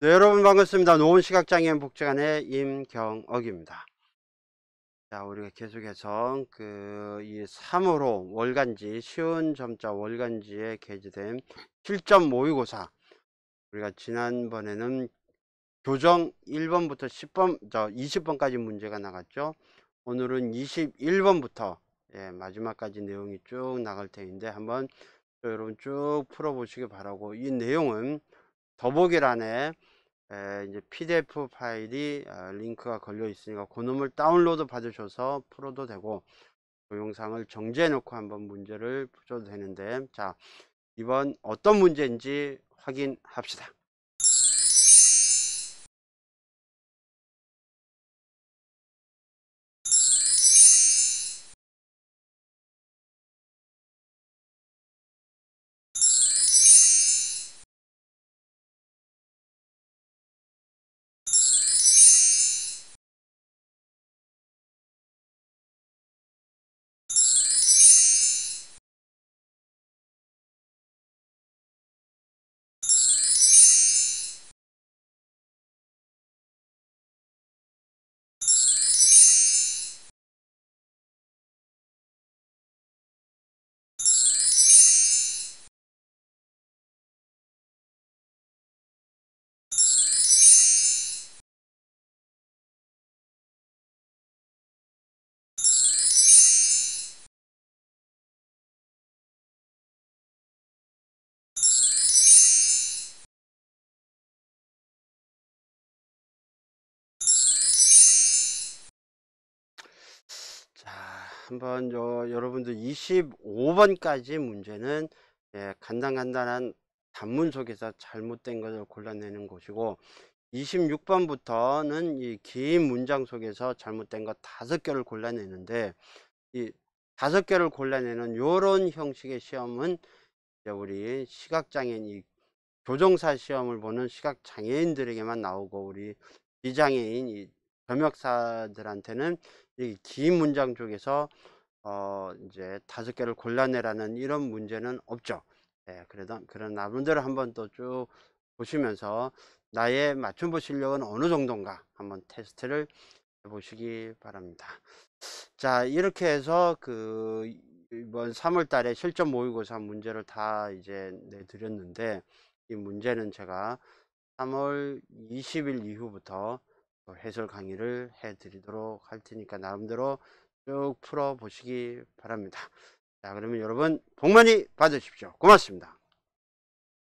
네, 여러분 반갑습니다. 노원 시각장애인 복지관의 임경옥입니다. 자, 우리가 계속해서 그 이 3호로 월간지 쉬운 점자 월간지에 게재된 7 5 모의고사 우리가 지난번에는 교정 1번부터 10번 저 20번까지 문제가 나갔죠. 오늘은 21번부터 예, 마지막까지 내용이 쭉 나갈 텐데 한번 여러분 쭉 풀어 보시기 바라고 이 내용은 더보기란에 이제 PDF 파일이 어, 링크가 걸려 있으니까 그 놈을 다운로드 받으셔서 풀어도 되고 그 영상을 정지해 놓고 한번 문제를 풀어도 되는데 자 이번 어떤 문제인지 확인합시다 한번 요, 여러분들 25번까지 문제는 예, 간단간단한 단문 속에서 잘못된 것을 골라내는 것이고 26번부터는 이 긴 문장 속에서 잘못된 것 다섯 개를 골라내는데 이 다섯 개를 골라내는 요런 형식의 시험은 이제 우리 시각장애인 이 교정사 시험을 보는 시각장애인들에게만 나오고 우리 비장애인 이 점역사들한테는 이 긴 문장 쪽에서 어 이제 다섯 개를 골라내라는 이런 문제는 없죠. 예, 그래도 그런 나름대로 한번 또 쭉 보시면서 나의 맞춤법 실력은 어느 정도인가 한번 테스트를 해 보시기 바랍니다. 자 이렇게 해서 그 이번 3월 달에 실전 모의고사 문제를 다 이제 내드렸는데 이 문제는 제가 3월 20일 이후부터 어, 해설 강의를 해 드리도록 할 테니까 나름대로 쭉 풀어 보시기 바랍니다 자 그러면 여러분 복 많이 받으십시오 고맙습니다